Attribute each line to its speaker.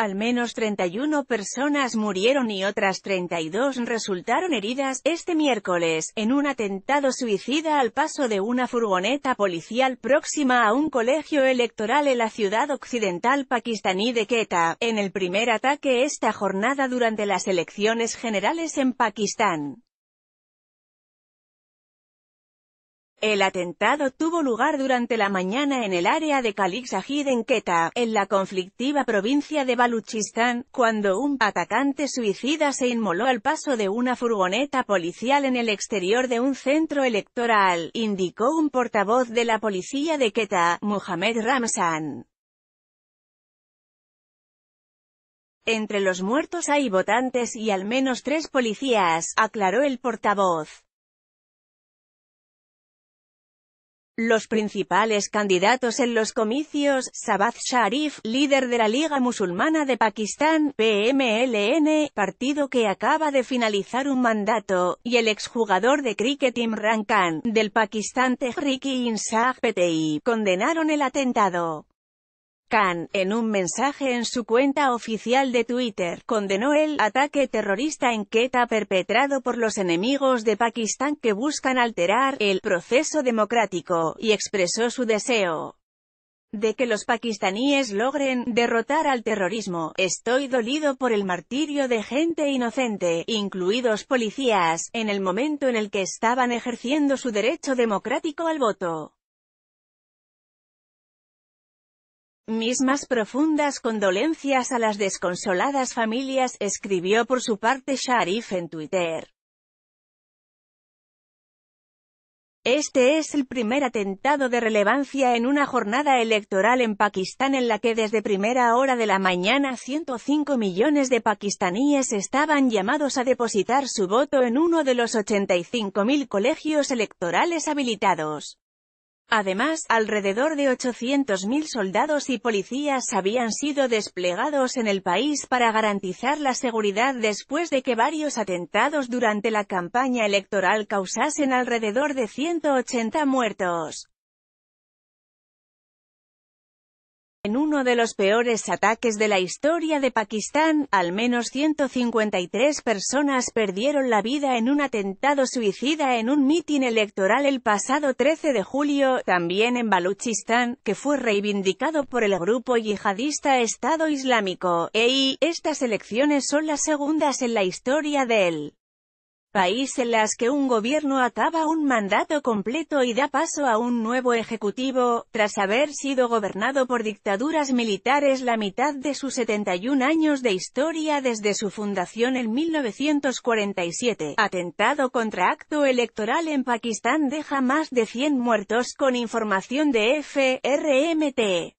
Speaker 1: Al menos 31 personas murieron y otras 32 resultaron heridas, este miércoles, en un atentado suicida al paso de una furgoneta policial próxima a un colegio electoral en la ciudad occidental pakistaní de Quetta, en el primer ataque esta jornada durante las elecciones generales en Pakistán. El atentado tuvo lugar durante la mañana en el área de Kalixahid en Quetta, en la conflictiva provincia de Baluchistán, cuando un atacante suicida se inmoló al paso de una furgoneta policial en el exterior de un centro electoral, indicó un portavoz de la policía de Quetta, Mohamed Ramsan. Entre los muertos hay votantes y al menos tres policías, aclaró el portavoz. Los principales candidatos en los comicios, Sabaz Sharif, líder de la Liga Musulmana de Pakistán, PMLN, partido que acaba de finalizar un mandato, y el exjugador de cricket Imran Khan, del Pakistán Tehriki Insaf PTI, condenaron el atentado. Khan, en un mensaje en su cuenta oficial de Twitter, condenó el ataque terrorista en Quetta perpetrado por los enemigos de Pakistán que buscan alterar el proceso democrático, y expresó su deseo de que los pakistaníes logren derrotar al terrorismo. Estoy dolido por el martirio de gente inocente, incluidos policías, en el momento en el que estaban ejerciendo su derecho democrático al voto. Mis más profundas condolencias a las desconsoladas familias, escribió por su parte Sharif en Twitter. Este es el primer atentado de relevancia en una jornada electoral en Pakistán en la que desde primera hora de la mañana 105 millones de pakistaníes estaban llamados a depositar su voto en uno de los 85.000 colegios electorales habilitados. Además, alrededor de 800.000 soldados y policías habían sido desplegados en el país para garantizar la seguridad después de que varios atentados durante la campaña electoral causasen alrededor de 180 muertos. en uno de los peores ataques de la historia de Pakistán, al menos 153 personas perdieron la vida en un atentado suicida en un mitin electoral el pasado 13 de julio, también en Baluchistán, que fue reivindicado por el grupo yihadista Estado Islámico, y, e Estas elecciones son las segundas en la historia de él país en las que un gobierno acaba un mandato completo y da paso a un nuevo ejecutivo, tras haber sido gobernado por dictaduras militares la mitad de sus 71 años de historia desde su fundación en 1947. Atentado contra acto electoral en Pakistán deja más de 100 muertos con información de FRMT.